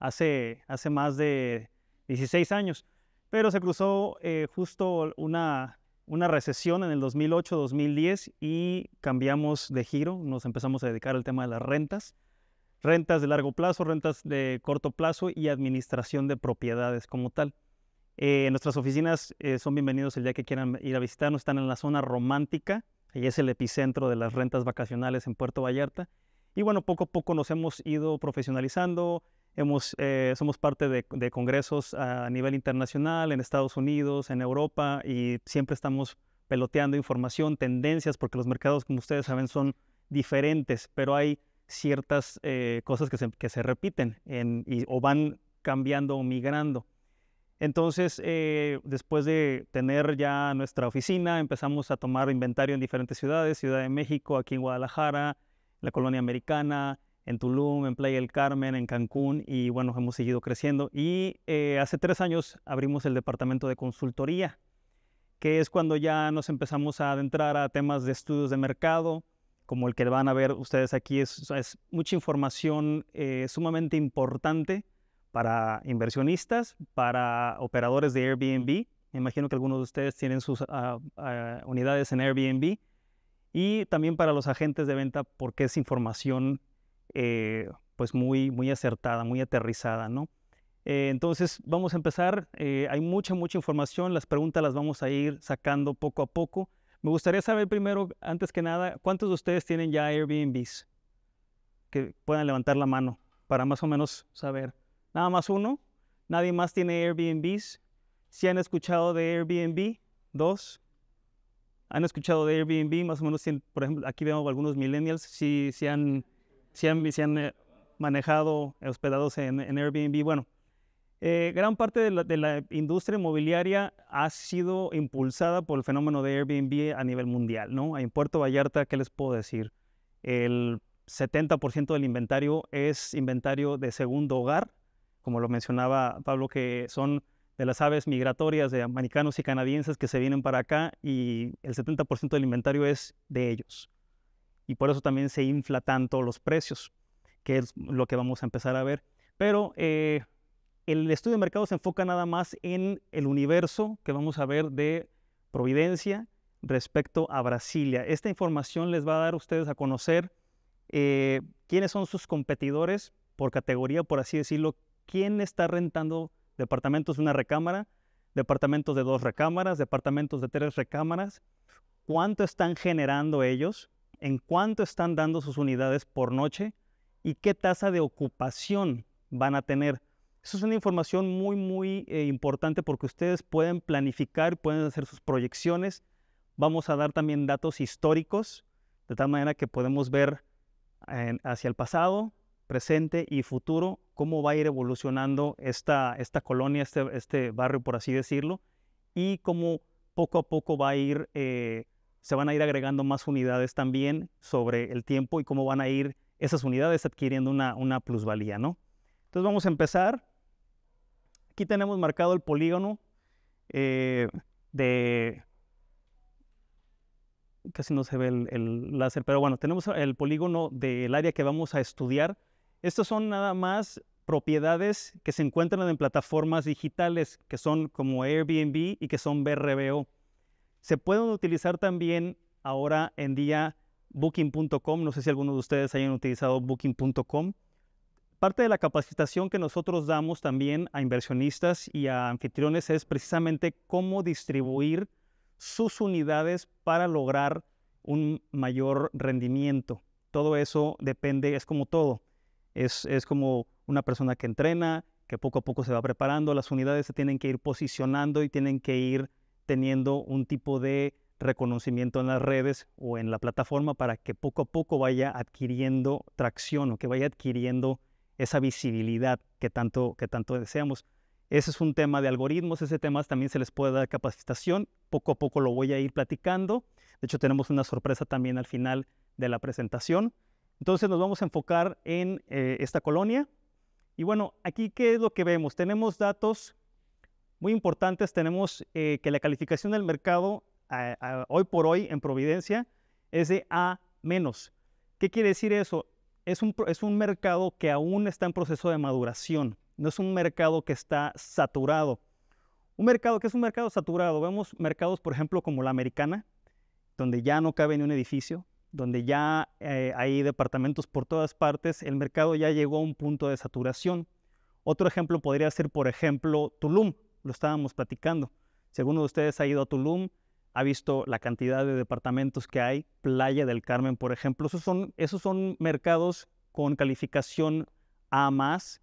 hace, hace más de 16 años. Pero se cruzó eh, justo una, recesión en el 2008-2010 y cambiamos de giro, nos empezamos a dedicar al tema de las rentas, rentas de largo plazo, rentas de corto plazo y administración de propiedades como tal. Eh, nuestras oficinas eh, son bienvenidos el día que quieran ir a visitarnos, están en la zona romántica, ahí es el epicentro de las rentas vacacionales en Puerto Vallarta. Y bueno, poco a poco nos hemos ido profesionalizando, eh, somos parte de, congresos a nivel internacional, en Estados Unidos, en Europa, y siempre estamos peloteando información, tendencias, porque los mercados, como ustedes saben, son diferentes, pero hay ciertas eh, cosas que se, repiten o van cambiando o migrando. Entonces, eh, después de tener ya nuestra oficina, empezamos a tomar inventario en diferentes ciudades, Ciudad de México, aquí en Guadalajara, la colonia americana, en Tulum, en Playa del Carmen, en Cancún y bueno, hemos seguido creciendo. Y eh, hace tres años abrimos el departamento de consultoría, que es cuando ya nos empezamos a adentrar a temas de estudios de mercado, como el que van a ver ustedes aquí, es, es mucha información eh, sumamente importante para inversionistas, para operadores de Airbnb. Me imagino que algunos de ustedes tienen sus ah, ah, unidades en Airbnb. Y también para los agentes de venta, porque es información eh, pues muy, muy acertada, muy aterrizada, ¿no? Eh, entonces, vamos a empezar. Eh, hay mucha, mucha información. Las preguntas las vamos a ir sacando poco a poco. Me gustaría saber primero, antes que nada, ¿cuántos de ustedes tienen ya Airbnbs? Que puedan levantar la mano para más o menos saber. Nada más uno. Nadie más tiene Airbnbs. Si han escuchado de Airbnb, dos. Han escuchado de Airbnb, más o menos, por ejemplo, aquí vemos algunos millennials. Si, si han si han, eh, manejado hospedados en, Airbnb. Bueno, eh, gran parte de la, industria inmobiliaria ha sido impulsada por el fenómeno de Airbnb a nivel mundial, ¿no? En Puerto Vallarta, ¿qué les puedo decir? El 70% del inventario es inventario de segundo hogar, como lo mencionaba Pablo, que son de las aves migratorias de americanos y canadienses que se vienen para acá y el 70% del inventario es de ellos y por eso también se infla tanto los precios, que es lo que vamos a empezar a ver. Pero eh, el estudio de mercado se enfoca nada más en el universo que vamos a ver de Providencia respecto a Brasilia. Esta información les va a dar a ustedes a conocer eh, quiénes son sus competidores por categoría, por así decirlo, quién está rentando departamentos de una recámara, departamentos de dos recámaras, departamentos de tres recámaras, cuánto están generando ellos, en cuánto están dando sus unidades por noche y qué tasa de ocupación van a tener. Eso es una información muy, muy eh, importante porque ustedes pueden planificar, pueden hacer sus proyecciones. Vamos a dar también datos históricos, de tal manera que podemos ver eh, hacia el pasado, presente y futuro cómo va a ir evolucionando esta, esta colonia, este, este barrio, por así decirlo, y cómo poco a poco va a ir eh, se van a ir agregando más unidades también sobre el tiempo y cómo van a ir esas unidades adquiriendo una, una plusvalía, ¿no? Entonces vamos a empezar. Aquí tenemos marcado el polígono eh, de... Casi no se ve el, el láser, pero bueno, tenemos el polígono del área que vamos a estudiar. Estas son nada más propiedades que se encuentran en plataformas digitales, que son como Airbnb y que son BRBO. Se pueden utilizar también ahora en día booking.com. No sé si alguno de ustedes hayan utilizado booking.com. Parte de la capacitación que nosotros damos también a inversionistas y a anfitriones es precisamente cómo distribuir sus unidades para lograr un mayor rendimiento. Todo eso depende, es como todo. Es, es como una persona que entrena, que poco a poco se va preparando. Las unidades se tienen que ir posicionando y tienen que ir teniendo un tipo de reconocimiento en las redes o en la plataforma para que poco a poco vaya adquiriendo tracción o que vaya adquiriendo esa visibilidad que tanto, que tanto deseamos. Ese es un tema de algoritmos, ese tema también se les puede dar capacitación, poco a poco lo voy a ir platicando. De hecho, tenemos una sorpresa también al final de la presentación. Entonces nos vamos a enfocar en eh, esta colonia. Y bueno, aquí qué es lo que vemos. Tenemos datos muy importantes tenemos eh, que la calificación del mercado hoy por hoy en Providencia es de A menos. ¿Qué quiere decir eso? Es un, mercado que aún está en proceso de maduración, no es un mercado que está saturado. Un mercado que es un mercado saturado, vemos mercados, por ejemplo, como la americana, donde ya no cabe ni un edificio, donde ya eh, hay departamentos por todas partes, el mercado ya llegó a un punto de saturación. Otro ejemplo podría ser, por ejemplo, Tulum, lo estábamos platicando. según de ustedes ha ido a Tulum, ha visto la cantidad de departamentos que hay, Playa del Carmen, por ejemplo, esos son, esos son mercados con calificación A más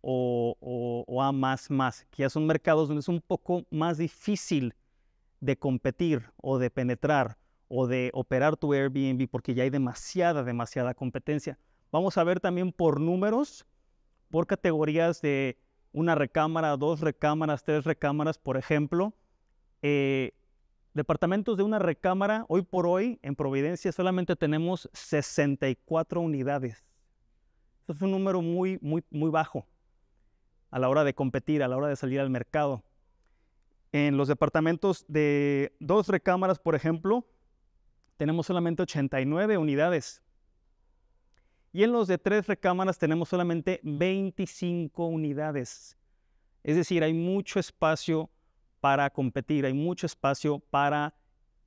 o, A más más, que ya son mercados donde es un poco más difícil de competir o de penetrar o de operar tu Airbnb porque ya hay demasiada, demasiada competencia. Vamos a ver también por números, por categorías de una recámara, dos recámaras, tres recámaras, por ejemplo. Eh, departamentos de una recámara, hoy por hoy en Providencia solamente tenemos 64 unidades. Eso es un número muy, muy, muy bajo a la hora de competir, a la hora de salir al mercado. En los departamentos de dos recámaras, por ejemplo, tenemos solamente 89 unidades. Y en los de tres recámaras tenemos solamente 25 unidades. Es decir, hay mucho espacio para competir, hay mucho espacio para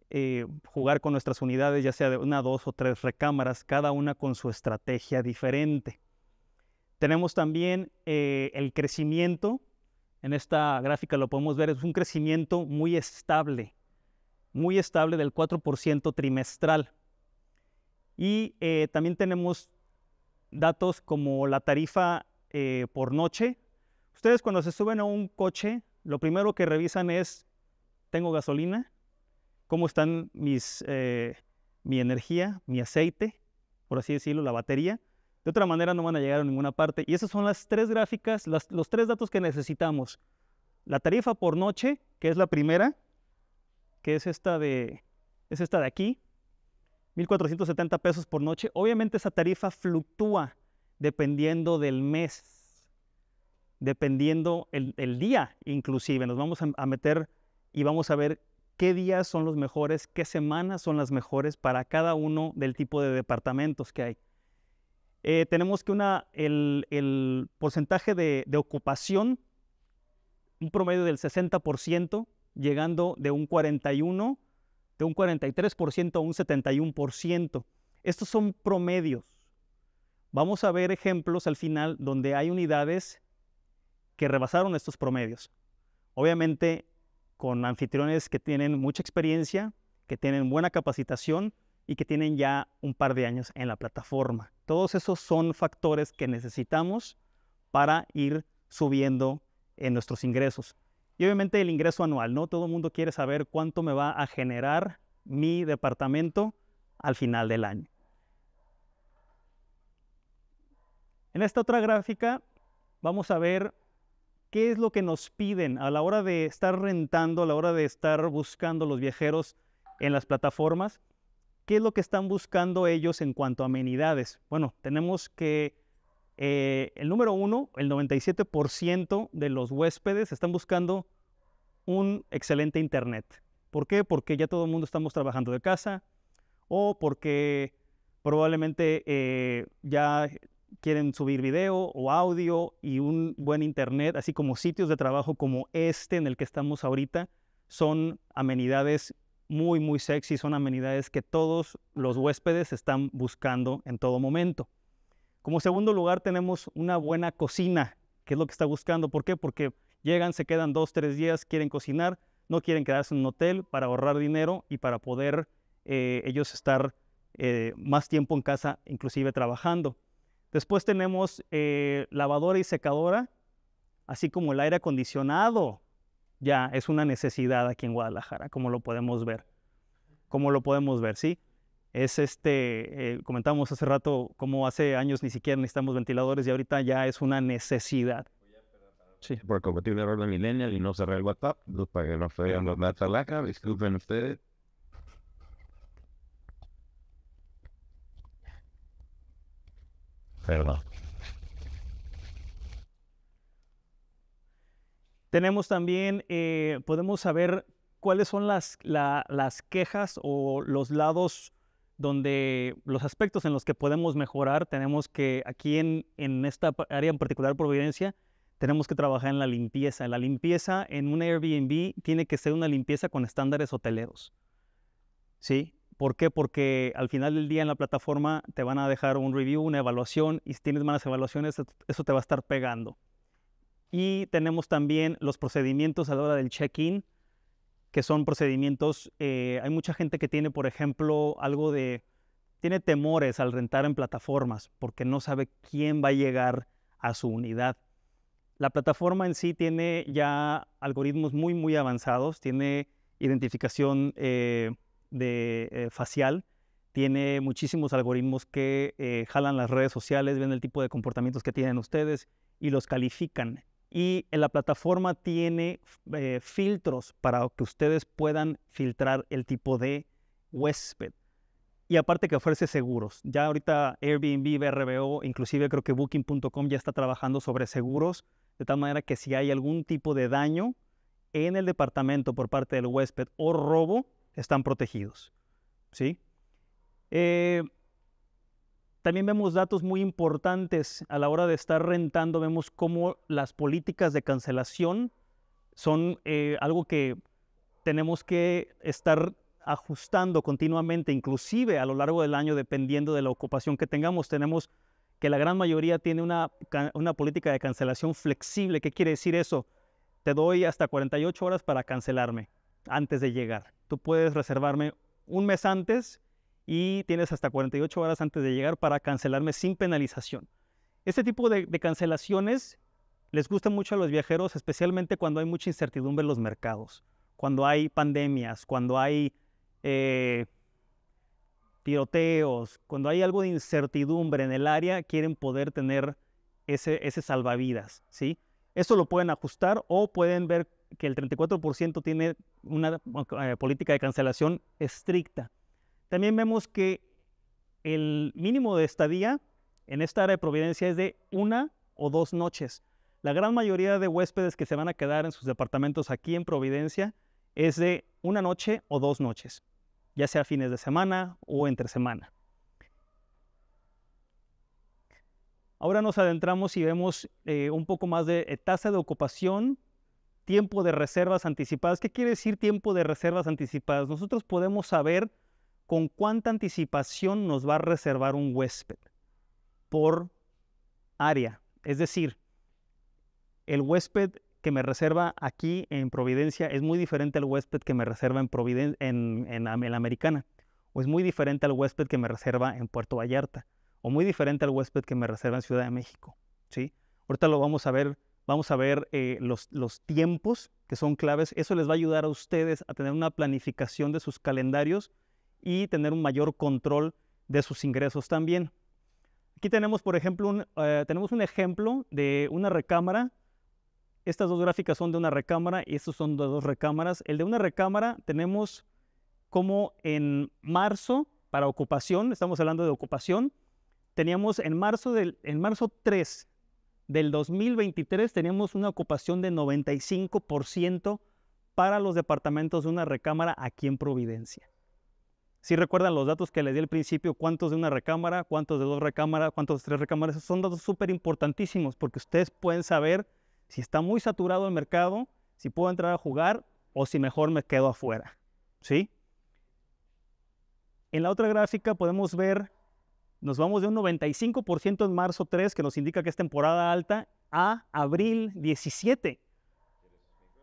eh, jugar con nuestras unidades, ya sea de una, dos o tres recámaras, cada una con su estrategia diferente. Tenemos también eh, el crecimiento. En esta gráfica lo podemos ver, es un crecimiento muy estable, muy estable del 4% trimestral. Y eh, también tenemos datos como la tarifa eh, por noche. Ustedes cuando se suben a un coche, lo primero que revisan es, ¿tengo gasolina? ¿Cómo están mis, eh, mi energía, mi aceite, por así decirlo, la batería? De otra manera no van a llegar a ninguna parte. Y esas son las tres gráficas, los tres datos que necesitamos. La tarifa por noche, que es la primera, que es esta de, es esta de aquí. 1.470 pesos por noche. Obviamente esa tarifa fluctúa dependiendo del mes, dependiendo el, día inclusive. Nos vamos a, meter y vamos a ver qué días son los mejores, qué semanas son las mejores para cada uno del tipo de departamentos que hay. Eh, tenemos que una, el, porcentaje de, ocupación, un promedio del 60%, llegando de un 41 de un 43% a un 71%. Estos son promedios. Vamos a ver ejemplos al final donde hay unidades que rebasaron estos promedios. Obviamente con anfitriones que tienen mucha experiencia, que tienen buena capacitación y que tienen ya un par de años en la plataforma. Todos esos son factores que necesitamos para ir subiendo en nuestros ingresos. Y obviamente el ingreso anual, ¿no? Todo el mundo quiere saber cuánto me va a generar mi departamento al final del año. En esta otra gráfica vamos a ver qué es lo que nos piden a la hora de estar rentando, a la hora de estar buscando los viajeros en las plataformas, qué es lo que están buscando ellos en cuanto a amenidades. Bueno, tenemos que eh, el número uno, el 97% de los huéspedes están buscando un excelente Internet. ¿Por qué? Porque ya todo el mundo estamos trabajando de casa o porque probablemente eh, ya quieren subir video o audio y un buen Internet, así como sitios de trabajo como este en el que estamos ahorita, son amenidades muy, muy sexy, son amenidades que todos los huéspedes están buscando en todo momento. Como segundo lugar tenemos una buena cocina, que es lo que está buscando. ¿Por qué? Porque llegan, se quedan dos, tres días, quieren cocinar, no quieren quedarse en un hotel para ahorrar dinero y para poder eh, ellos estar eh, más tiempo en casa, inclusive trabajando. Después tenemos eh, lavadora y secadora, así como el aire acondicionado. Ya es una necesidad aquí en Guadalajara, como lo podemos ver. Como lo podemos ver, ¿sí? es este, eh, comentamos hace rato como hace años ni siquiera necesitamos ventiladores y ahorita ya es una necesidad. Sí. Por compartir un error de Millennial y no cerrar el WhatsApp, pues, para que no se vean los datos cara, disculpen ustedes. Perdón. Tenemos también, eh, podemos saber cuáles son las, las quejas o los lados donde los aspectos en los que podemos mejorar, tenemos que, aquí en, esta área en particular, Providencia, tenemos que trabajar en la limpieza. La limpieza en un Airbnb tiene que ser una limpieza con estándares hoteleros. ¿Sí? ¿Por qué? Porque al final del día en la plataforma te van a dejar un review, una evaluación, y si tienes malas evaluaciones, eso te va a estar pegando. Y tenemos también los procedimientos a la hora del check-in, que son procedimientos, eh, hay mucha gente que tiene, por ejemplo, algo de, tiene temores al rentar en plataformas porque no sabe quién va a llegar a su unidad. La plataforma en sí tiene ya algoritmos muy, muy avanzados, tiene identificación eh, de, eh, facial, tiene muchísimos algoritmos que jalan las redes sociales, ven el tipo de comportamientos que tienen ustedes y los califican y la plataforma tiene eh, filtros para que ustedes puedan filtrar el tipo de huésped. Y aparte que ofrece seguros. Ya ahorita Airbnb, BRBO, inclusive creo que Booking.com ya está trabajando sobre seguros, de tal manera que si hay algún tipo de daño en el departamento por parte del huésped o robo, están protegidos. ¿Sí? Eh, también vemos datos muy importantes a la hora de estar rentando, vemos cómo las políticas de cancelación son eh, algo que tenemos que estar ajustando continuamente, inclusive a lo largo del año, dependiendo de la ocupación que tengamos. Tenemos que la gran mayoría tiene una, una política de cancelación flexible. ¿Qué quiere decir eso? Te doy hasta 48 horas para cancelarme antes de llegar. Tú puedes reservarme un mes antes y tienes hasta 48 horas antes de llegar para cancelarme sin penalización. Este tipo de, cancelaciones les gusta mucho a los viajeros, especialmente cuando hay mucha incertidumbre en los mercados, cuando hay pandemias, cuando hay eh, tiroteos, cuando hay algo de incertidumbre en el área, quieren poder tener ese, ese salvavidas, ¿sí? Eso lo pueden ajustar o pueden ver que el 34% tiene una eh, política de cancelación estricta. También vemos que el mínimo de estadía en esta área de providencia es de una o dos noches. La gran mayoría de huéspedes que se van a quedar en sus departamentos aquí en Providencia es de una noche o dos noches, ya sea fines de semana o entre semana. Ahora nos adentramos y vemos eh, un poco más de eh, tasa de ocupación, tiempo de reservas anticipadas. ¿Qué quiere decir tiempo de reservas anticipadas? Nosotros podemos saber con cuánta anticipación nos va a reservar un huésped por área. Es decir, el huésped que me reserva aquí en Providencia es muy diferente al huésped que me reserva en, en, en, la Americana, o es muy diferente al huésped que me reserva en Puerto Vallarta, o muy diferente al huésped que me reserva en Ciudad de México. ¿sí? Ahorita lo vamos a ver, vamos a ver eh, los, los tiempos que son claves. Eso les va a ayudar a ustedes a tener una planificación de sus calendarios y tener un mayor control de sus ingresos también. Aquí tenemos, por ejemplo, un, eh, tenemos un ejemplo de una recámara. Estas dos gráficas son de una recámara y estos son de dos recámaras. El de una recámara tenemos como en marzo, para ocupación, estamos hablando de ocupación, teníamos en marzo, del, en marzo 3 del 2023 teníamos una ocupación de 95% para los departamentos de una recámara aquí en Providencia. Si recuerdan los datos que les di al principio, cuántos de una recámara, cuántos de dos recámaras, cuántos de tres recámaras, esos son datos súper importantísimos porque ustedes pueden saber si está muy saturado el mercado, si puedo entrar a jugar o si mejor me quedo afuera. ¿Sí? En la otra gráfica podemos ver, nos vamos de un 95% en marzo 3, que nos indica que es temporada alta, a abril 17.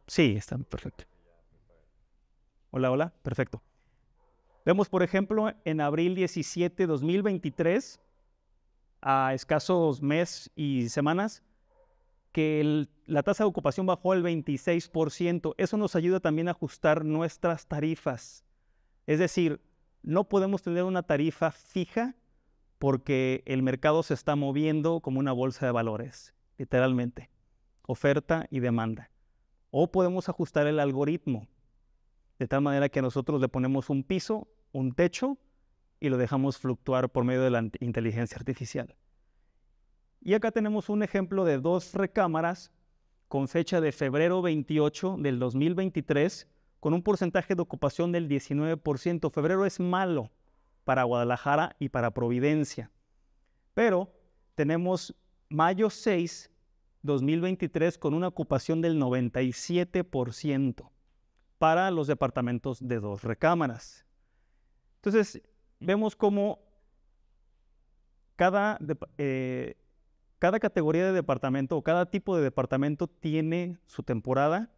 Sí, está perfecto. Hola, hola, perfecto. Vemos, por ejemplo, en abril 17, 2023, a escasos meses y semanas, que la tasa de ocupación bajó al 26%. Eso nos ayuda también a ajustar nuestras tarifas. Es decir, no podemos tener una tarifa fija porque el mercado se está moviendo como una bolsa de valores, literalmente, oferta y demanda. O podemos ajustar el algoritmo, de tal manera que nosotros le ponemos un piso un techo y lo dejamos fluctuar por medio de la inteligencia artificial. Y acá tenemos un ejemplo de dos recámaras con fecha de febrero 28 del 2023, con un porcentaje de ocupación del 19%. Febrero es malo para Guadalajara y para Providencia. Pero tenemos mayo 6, 2023, con una ocupación del 97% para los departamentos de dos recámaras. Entonces, vemos cómo cada, eh, cada categoría de departamento o cada tipo de departamento tiene su temporada,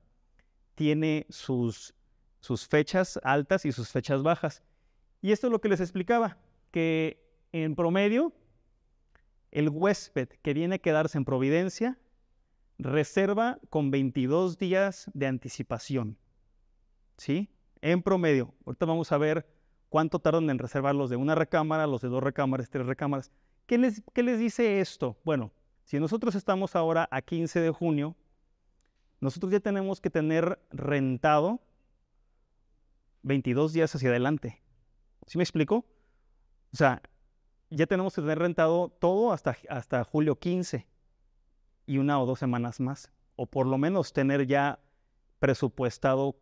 tiene sus, sus fechas altas y sus fechas bajas. Y esto es lo que les explicaba, que en promedio el huésped que viene a quedarse en Providencia reserva con 22 días de anticipación. ¿Sí? En promedio. Ahorita vamos a ver cuánto tardan en reservar los de una recámara, los de dos recámaras, tres recámaras. ¿Qué les, les dice esto? Bueno, si nosotros estamos ahora a 15 de junio, nosotros ya tenemos que tener rentado 22 días hacia adelante. ¿Sí me explico? O sea, ya tenemos que tener rentado todo hasta, hasta julio 15 y una o dos semanas más. O por lo menos tener ya presupuestado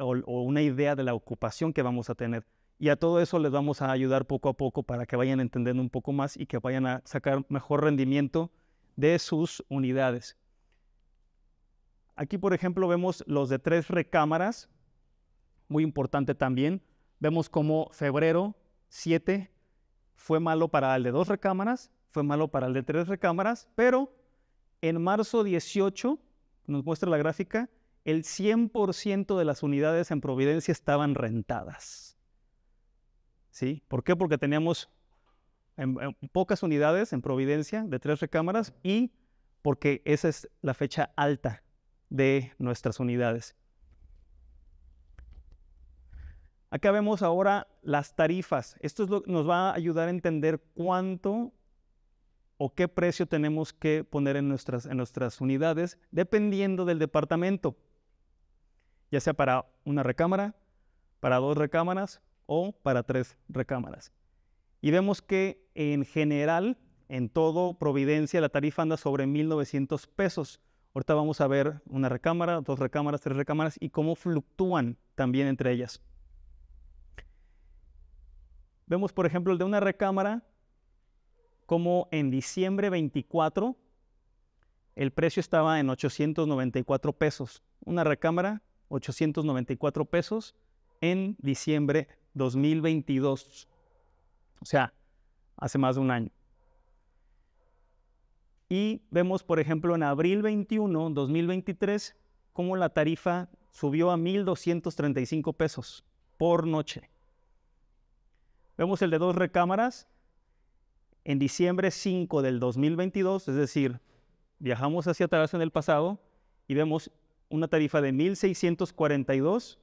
o una idea de la ocupación que vamos a tener. Y a todo eso les vamos a ayudar poco a poco para que vayan entendiendo un poco más y que vayan a sacar mejor rendimiento de sus unidades. Aquí, por ejemplo, vemos los de tres recámaras, muy importante también. Vemos cómo febrero 7 fue malo para el de dos recámaras, fue malo para el de tres recámaras, pero en marzo 18, nos muestra la gráfica, el 100% de las unidades en Providencia estaban rentadas. ¿sí? ¿Por qué? Porque teníamos pocas unidades en Providencia de tres recámaras y porque esa es la fecha alta de nuestras unidades. Acá vemos ahora las tarifas. Esto nos va a ayudar a entender cuánto o qué precio tenemos que poner en nuestras, en nuestras unidades dependiendo del departamento. Ya sea para una recámara, para dos recámaras, o para tres recámaras. Y vemos que en general, en todo Providencia, la tarifa anda sobre 1.900 pesos. Ahorita vamos a ver una recámara, dos recámaras, tres recámaras y cómo fluctúan también entre ellas. Vemos, por ejemplo, el de una recámara, como en diciembre 24 el precio estaba en 894 pesos. Una recámara, 894 pesos en diciembre 2022. O sea, hace más de un año. Y vemos, por ejemplo, en abril 21, 2023, cómo la tarifa subió a 1.235 pesos por noche. Vemos el de dos recámaras en diciembre 5 del 2022, es decir, viajamos hacia atrás en el pasado y vemos una tarifa de 1.642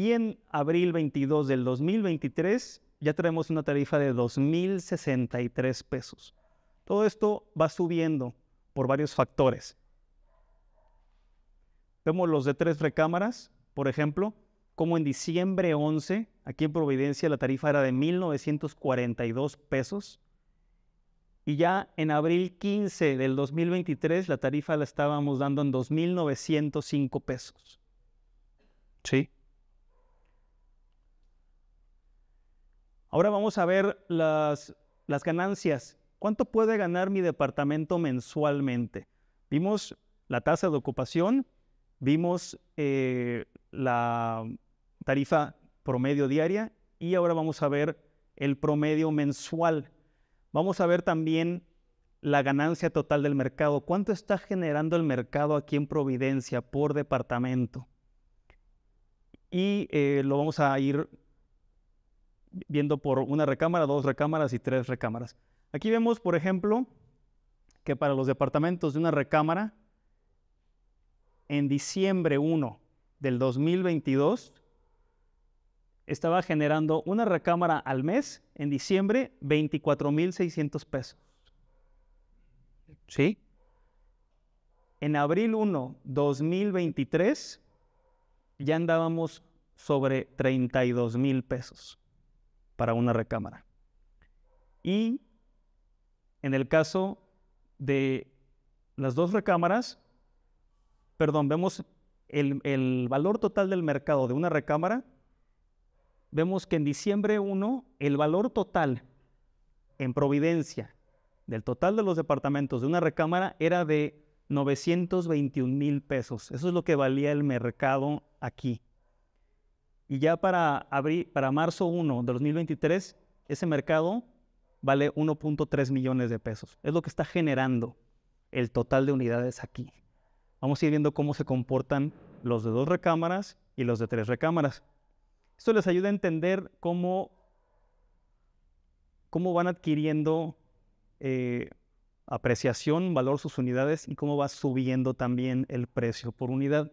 y en abril 22 del 2023 ya tenemos una tarifa de 2.063 pesos. Todo esto va subiendo por varios factores. Vemos los de tres recámaras, por ejemplo, como en diciembre 11, aquí en Providencia la tarifa era de 1.942 pesos. Y ya en abril 15 del 2023 la tarifa la estábamos dando en 2.905 pesos. Sí. Ahora vamos a ver las, ganancias. ¿Cuánto puede ganar mi departamento mensualmente? Vimos la tasa de ocupación, vimos eh, la tarifa promedio diaria y ahora vamos a ver el promedio mensual. Vamos a ver también la ganancia total del mercado. ¿Cuánto está generando el mercado aquí en Providencia por departamento? Y eh, lo vamos a ir viendo por una recámara, dos recámaras y tres recámaras. Aquí vemos, por ejemplo, que para los departamentos de una recámara, en diciembre 1 del 2022, estaba generando una recámara al mes, en diciembre, 24.600 pesos. ¿Sí? En abril 1, 2023, ya andábamos sobre 32 mil pesos para una recámara. Y en el caso de las dos recámaras, perdón, vemos el, el, valor total del mercado de una recámara, vemos que en diciembre 1 el valor total en Providencia del total de los departamentos de una recámara era de 921 mil pesos. Eso es lo que valía el mercado aquí. Y ya para, abril, para marzo 1 de 2023, ese mercado vale 1.3 millones de pesos. Es lo que está generando el total de unidades aquí. Vamos a ir viendo cómo se comportan los de dos recámaras y los de tres recámaras. Esto les ayuda a entender cómo, cómo van adquiriendo eh, apreciación, valor sus unidades y cómo va subiendo también el precio por unidad.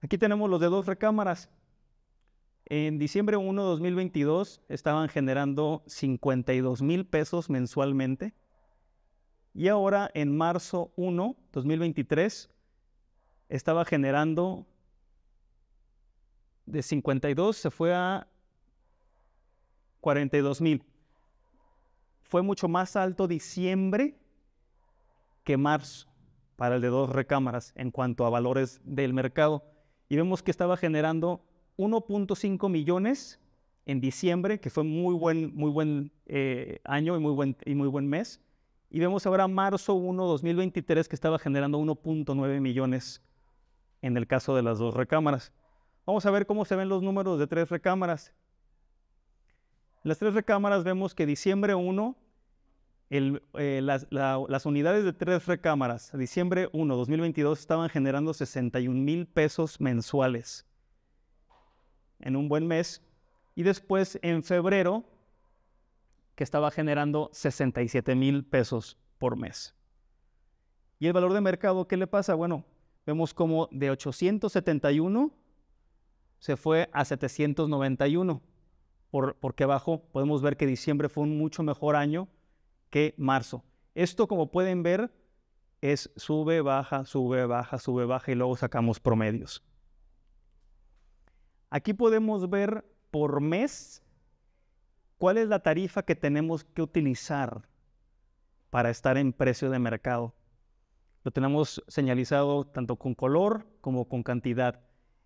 Aquí tenemos los de dos recámaras. En diciembre 1 de 2022 estaban generando 52 mil pesos mensualmente. Y ahora en marzo 1 2023 estaba generando de 52 se fue a 42 mil. Fue mucho más alto diciembre que marzo para el de dos recámaras en cuanto a valores del mercado. Y vemos que estaba generando 1.5 millones en diciembre, que fue muy buen, muy buen eh, año y muy buen, y muy buen mes. Y vemos ahora marzo 1, 2023, que estaba generando 1.9 millones en el caso de las dos recámaras. Vamos a ver cómo se ven los números de tres recámaras. Las tres recámaras vemos que diciembre 1, eh, las, las, unidades de tres recámaras, diciembre 1, 2022, estaban generando 61 mil pesos mensuales en un buen mes, y después en febrero, que estaba generando 67 mil pesos por mes. ¿Y el valor de mercado qué le pasa? Bueno, vemos como de 871 se fue a 791. Por, porque abajo podemos ver que diciembre fue un mucho mejor año que marzo. Esto, como pueden ver, es sube, baja, sube, baja, sube, baja y luego sacamos promedios. Aquí podemos ver por mes cuál es la tarifa que tenemos que utilizar para estar en precio de mercado. Lo tenemos señalizado tanto con color como con cantidad.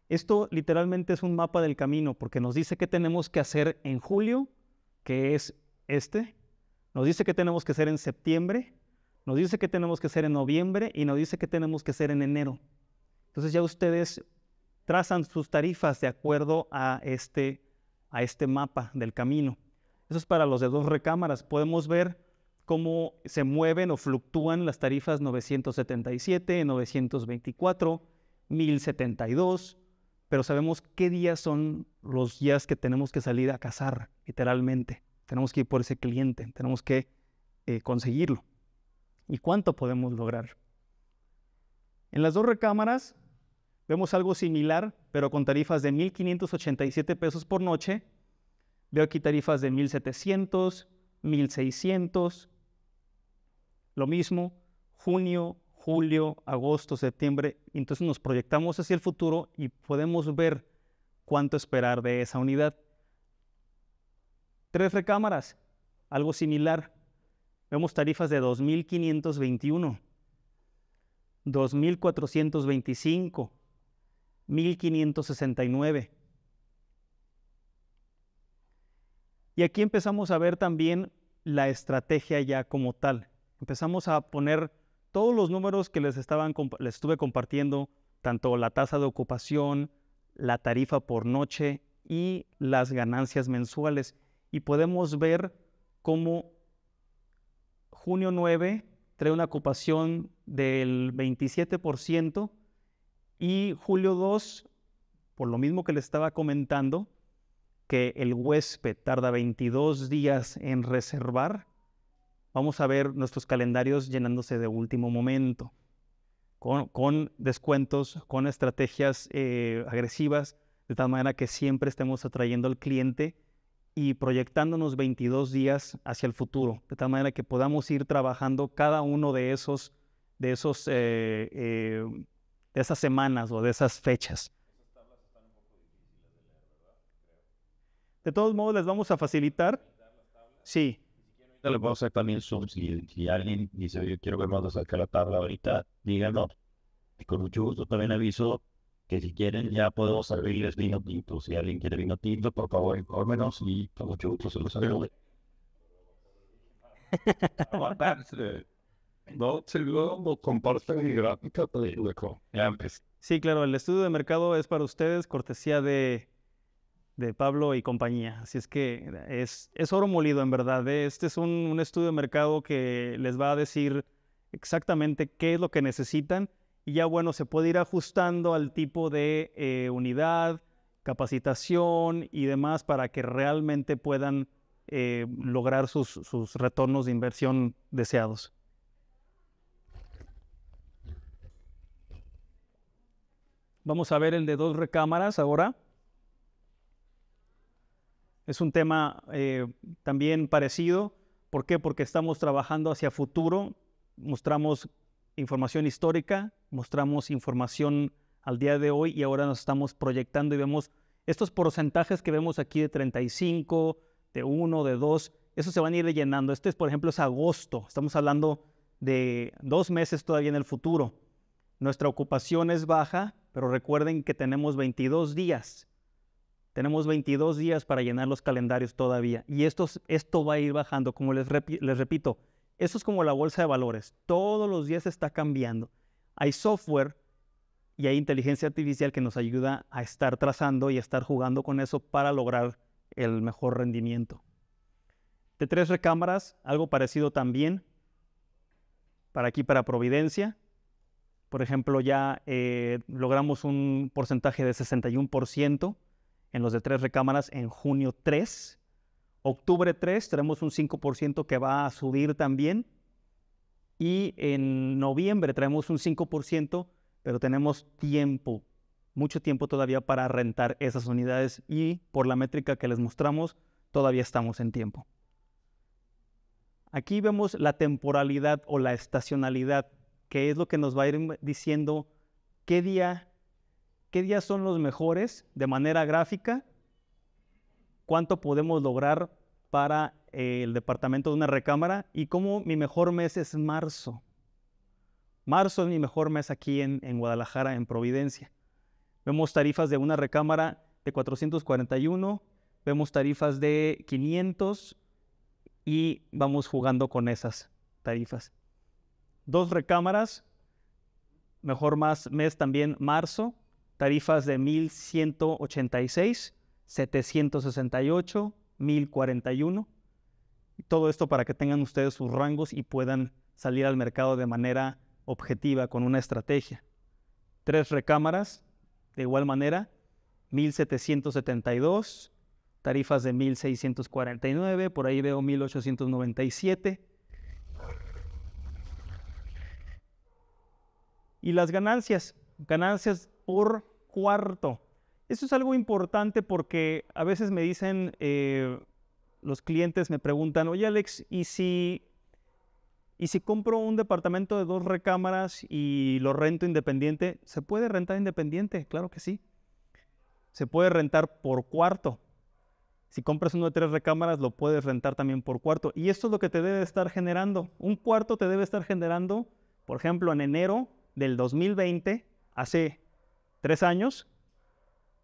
Esto literalmente es un mapa del camino porque nos dice qué tenemos que hacer en julio, que es este. Nos dice qué tenemos que hacer en septiembre. Nos dice qué tenemos que hacer en noviembre y nos dice qué tenemos que hacer en enero. Entonces ya ustedes trazan sus tarifas de acuerdo a este, a este mapa del camino. Eso es para los de dos recámaras. Podemos ver cómo se mueven o fluctúan las tarifas 977, 924, 1072, pero sabemos qué días son los días que tenemos que salir a cazar, literalmente. Tenemos que ir por ese cliente, tenemos que eh, conseguirlo. ¿Y cuánto podemos lograr? En las dos recámaras Vemos algo similar, pero con tarifas de 1.587 pesos por noche. Veo aquí tarifas de 1.700, 1.600. Lo mismo, junio, julio, agosto, septiembre. Entonces nos proyectamos hacia el futuro y podemos ver cuánto esperar de esa unidad. Tres recámaras, algo similar. Vemos tarifas de 2.521, 2.425. 1569. Y aquí empezamos a ver también la estrategia ya como tal. Empezamos a poner todos los números que les, estaban, les estuve compartiendo, tanto la tasa de ocupación, la tarifa por noche y las ganancias mensuales. Y podemos ver cómo junio 9 trae una ocupación del 27%, y Julio 2, por lo mismo que le estaba comentando, que el huésped tarda 22 días en reservar, vamos a ver nuestros calendarios llenándose de último momento, con, descuentos, con estrategias eh, agresivas, de tal manera que siempre estemos atrayendo al cliente y proyectándonos 22 días hacia el futuro, de tal manera que podamos ir trabajando cada uno de esos, de esos eh, eh, de esas semanas o de esas fechas. De todos modos, les vamos a facilitar. Sí. Le a hacer también Zoom. Si, alguien dice, yo quiero que me sacar la tabla ahorita, díganlo. Y con mucho gusto también aviso que si quieren ya podemos servirles vino tinto. Si alguien quiere vino tinto, por favor, infórmenos y con mucho gusto se los serviré. No, si luego comparten mi gráfica Sí, claro, el estudio de mercado es para ustedes cortesía de, Pablo y compañía. Así es que es, oro molido en verdad. ¿eh? Este es un, estudio de mercado que les va a decir exactamente qué es lo que necesitan y ya bueno, se puede ir ajustando al tipo de eh, unidad, capacitación y demás para que realmente puedan eh, lograr sus retornos de inversión deseados. Vamos a ver el de dos recámaras ahora. Es un tema eh, también parecido. ¿Por qué? Porque estamos trabajando hacia futuro. Mostramos información histórica, mostramos información al día de hoy y ahora nos estamos proyectando y vemos estos porcentajes que vemos aquí de 35, de 1, de 2, eso se van a ir llenando. Este, es, por ejemplo, es agosto. Estamos hablando de dos meses todavía en el futuro. Nuestra ocupación es baja, pero recuerden que tenemos 22 días. Tenemos 22 días para llenar los calendarios todavía. Y esto, va a ir bajando. Como les, les repito, esto es como la bolsa de valores. Todos los días está cambiando. Hay software y hay inteligencia artificial que nos ayuda a estar trazando y a estar jugando con eso para lograr el mejor rendimiento. De tres recámaras, algo parecido también. Para aquí, para Providencia. Por ejemplo, ya eh, logramos un porcentaje de 61% en los de tres recámaras en junio 3. Octubre 3 tenemos un 5% que va a subir también. Y en noviembre traemos un 5%, pero tenemos tiempo, mucho tiempo todavía para rentar esas unidades y por la métrica que les mostramos, todavía estamos en tiempo. Aquí vemos la temporalidad o la estacionalidad que es lo que nos va a ir diciendo qué día, qué días son los mejores de manera gráfica, cuánto podemos lograr para eh, el departamento de una recámara y cómo mi mejor mes es marzo. Marzo es mi mejor mes aquí en, en Guadalajara, en Providencia. Vemos tarifas de una recámara de 441, vemos tarifas de 500 y vamos jugando con esas tarifas dos recámaras, mejor más mes también marzo, tarifas de 1186, 768, 1041. Todo esto para que tengan ustedes sus rangos y puedan salir al mercado de manera objetiva con una estrategia. Tres recámaras, de igual manera, 1772, tarifas de 1649, por ahí veo 1897 Y las ganancias, ganancias por cuarto. Eso es algo importante porque a veces me dicen, eh, los clientes me preguntan, oye Alex, ¿y si, ¿y si compro un departamento de dos recámaras y lo rento independiente? ¿Se puede rentar independiente? Claro que sí. Se puede rentar por cuarto. Si compras uno de tres recámaras, lo puedes rentar también por cuarto. Y esto es lo que te debe estar generando. Un cuarto te debe estar generando, por ejemplo, en enero, del 2020, hace tres años,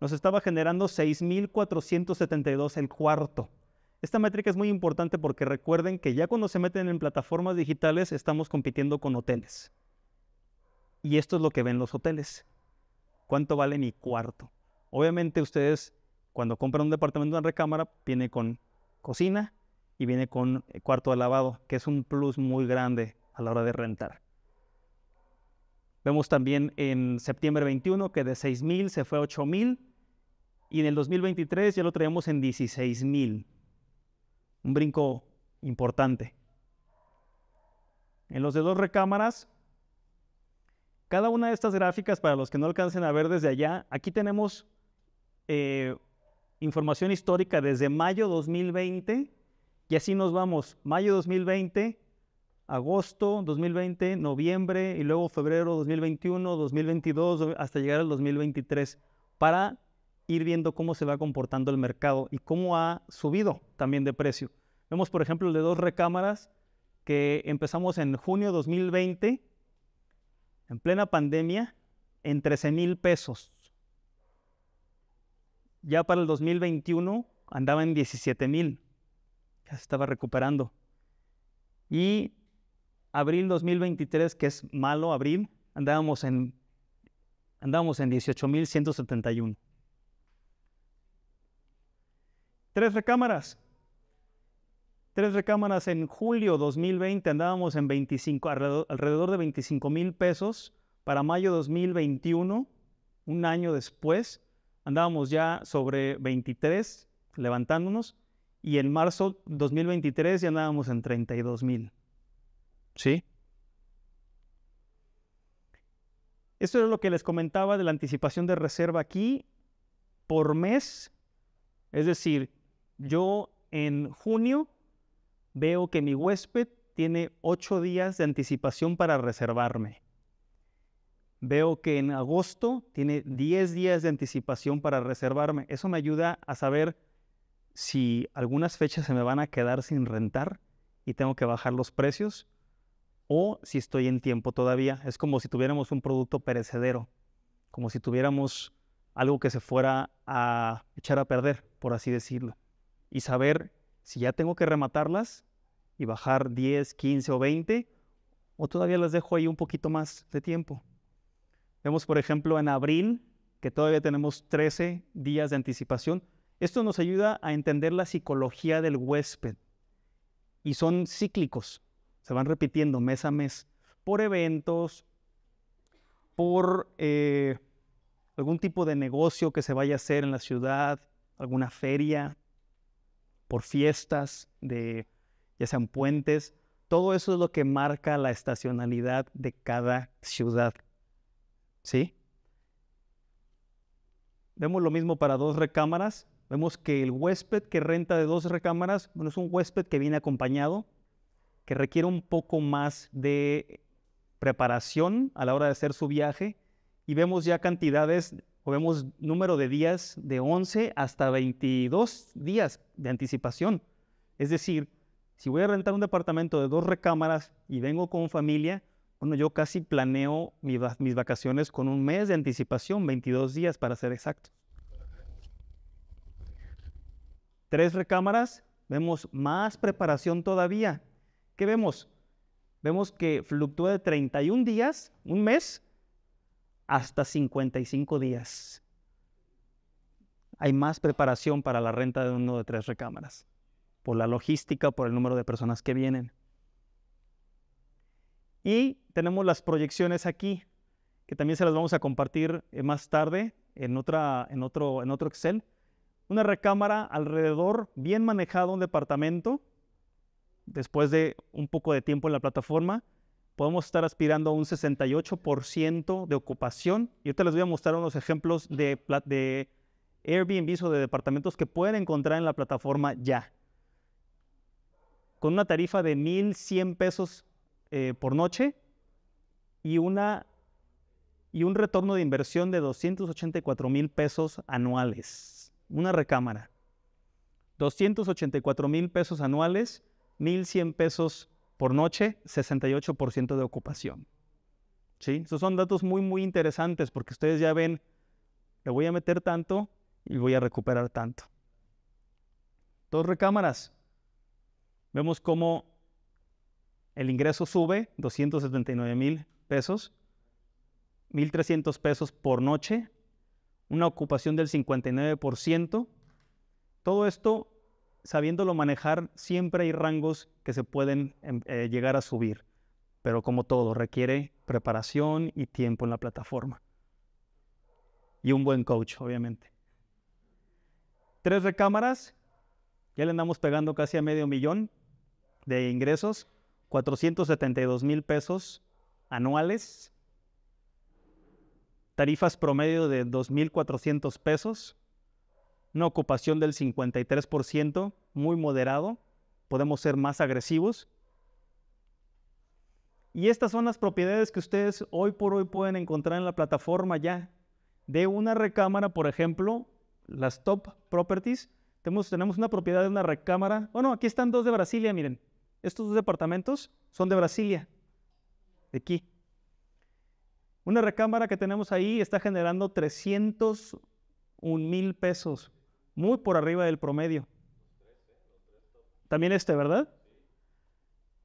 nos estaba generando 6.472 el cuarto. Esta métrica es muy importante porque recuerden que ya cuando se meten en plataformas digitales estamos compitiendo con hoteles. Y esto es lo que ven los hoteles. ¿Cuánto vale mi cuarto? Obviamente ustedes cuando compran un departamento en recámara viene con cocina y viene con eh, cuarto de lavado, que es un plus muy grande a la hora de rentar. Vemos también en septiembre 21 que de 6.000 se fue a 8.000 y en el 2023 ya lo traemos en 16.000. Un brinco importante. En los de dos recámaras, cada una de estas gráficas, para los que no alcancen a ver desde allá, aquí tenemos eh, información histórica desde mayo 2020 y así nos vamos. Mayo 2020, agosto 2020, noviembre y luego febrero 2021, 2022, hasta llegar al 2023, para ir viendo cómo se va comportando el mercado y cómo ha subido también de precio. Vemos, por ejemplo, el de dos recámaras que empezamos en junio 2020, en plena pandemia, en 13 mil pesos. Ya para el 2021 andaba en 17 mil, ya se estaba recuperando. Y abril 2023, que es malo abril, andábamos en, andábamos en 18.171. Tres recámaras. Tres recámaras en julio 2020 andábamos en 25, alrededor, alrededor de 25 mil pesos. Para mayo 2021, un año después, andábamos ya sobre 23, levantándonos. Y en marzo 2023 ya andábamos en 32 mil. ¿Sí? Esto es lo que les comentaba de la anticipación de reserva aquí por mes. Es decir, yo en junio veo que mi huésped tiene ocho días de anticipación para reservarme. Veo que en agosto tiene 10 días de anticipación para reservarme. Eso me ayuda a saber si algunas fechas se me van a quedar sin rentar y tengo que bajar los precios o si estoy en tiempo todavía. Es como si tuviéramos un producto perecedero, como si tuviéramos algo que se fuera a echar a perder, por así decirlo. Y saber si ya tengo que rematarlas y bajar 10, 15 o 20, o todavía las dejo ahí un poquito más de tiempo. Vemos, por ejemplo, en abril que todavía tenemos 13 días de anticipación. Esto nos ayuda a entender la psicología del huésped. Y son cíclicos. Se van repitiendo mes a mes por eventos, por eh, algún tipo de negocio que se vaya a hacer en la ciudad, alguna feria, por fiestas, de, ya sean puentes. Todo eso es lo que marca la estacionalidad de cada ciudad. ¿Sí? Vemos lo mismo para dos recámaras. Vemos que el huésped que renta de dos recámaras, bueno, es un huésped que viene acompañado, que requiere un poco más de preparación a la hora de hacer su viaje y vemos ya cantidades o vemos número de días de 11 hasta 22 días de anticipación. Es decir, si voy a rentar un departamento de dos recámaras y vengo con familia, bueno, yo casi planeo mis vacaciones con un mes de anticipación, 22 días para ser exacto. Tres recámaras, vemos más preparación todavía. ¿Qué vemos? Vemos que fluctúa de 31 días, un mes, hasta 55 días. Hay más preparación para la renta de uno de tres recámaras, por la logística, por el número de personas que vienen. Y tenemos las proyecciones aquí, que también se las vamos a compartir eh, más tarde en, otra, en, otro, en otro Excel. Una recámara alrededor, bien manejado un departamento, después de un poco de tiempo en la plataforma, podemos estar aspirando a un 68% de ocupación. Y ahorita les voy a mostrar unos ejemplos de, de Airbnb o de departamentos que pueden encontrar en la plataforma ya. Con una tarifa de 1.100 pesos eh, por noche y, una, y un retorno de inversión de 284 mil pesos anuales. Una recámara. 284 mil pesos anuales 1.100 pesos por noche, 68% de ocupación. ¿Sí? Esos son datos muy, muy interesantes porque ustedes ya ven, le voy a meter tanto y voy a recuperar tanto. Dos recámaras. Vemos cómo el ingreso sube, 279 mil pesos, 1.300 pesos por noche, una ocupación del 59%. Todo esto sabiéndolo manejar, siempre hay rangos que se pueden em, eh, llegar a subir, pero como todo, requiere preparación y tiempo en la plataforma. Y un buen coach, obviamente. Tres recámaras, ya le andamos pegando casi a medio millón de ingresos, 472 mil pesos anuales, tarifas promedio de 2.400 pesos, una ocupación del 53%, muy moderado, podemos ser más agresivos. Y estas son las propiedades que ustedes hoy por hoy pueden encontrar en la plataforma ya. De una recámara, por ejemplo, las top properties, tenemos, tenemos una propiedad de una recámara. Bueno, aquí están dos de Brasilia, miren. Estos dos departamentos son de Brasilia, de aquí. Una recámara que tenemos ahí está generando 301 mil pesos muy por arriba del promedio. También este, ¿verdad?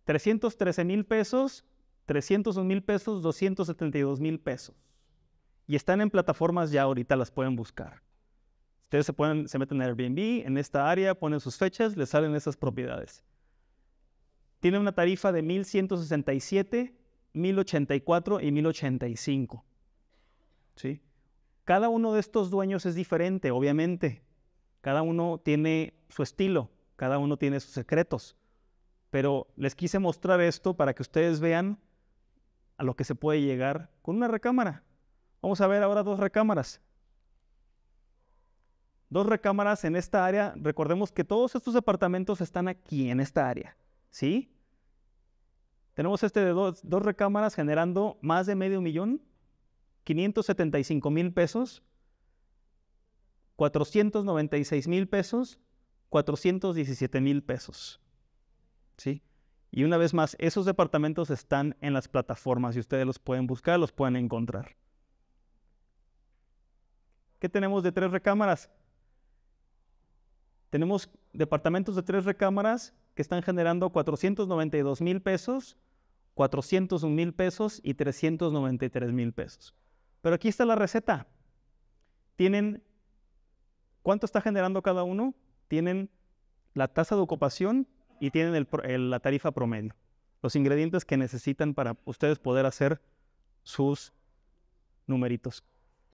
313 mil pesos, 301 mil pesos, 272 mil pesos. Y están en plataformas ya ahorita, las pueden buscar. Ustedes se, pueden, se meten en Airbnb, en esta área, ponen sus fechas, les salen esas propiedades. Tiene una tarifa de 1167, 1084 y 1085. ¿Sí? Cada uno de estos dueños es diferente, obviamente. Cada uno tiene su estilo, cada uno tiene sus secretos. Pero les quise mostrar esto para que ustedes vean a lo que se puede llegar con una recámara. Vamos a ver ahora dos recámaras. Dos recámaras en esta área. Recordemos que todos estos departamentos están aquí, en esta área. ¿Sí? Tenemos este de dos, dos recámaras generando más de medio millón, 575 mil pesos. 496 mil pesos, 417 mil pesos. ¿Sí? Y una vez más, esos departamentos están en las plataformas y ustedes los pueden buscar, los pueden encontrar. ¿Qué tenemos de tres recámaras? Tenemos departamentos de tres recámaras que están generando 492 mil pesos, 401 mil pesos y 393 mil pesos. Pero aquí está la receta. Tienen ¿Cuánto está generando cada uno? Tienen la tasa de ocupación y tienen la tarifa promedio. Los ingredientes que necesitan para ustedes poder hacer sus numeritos.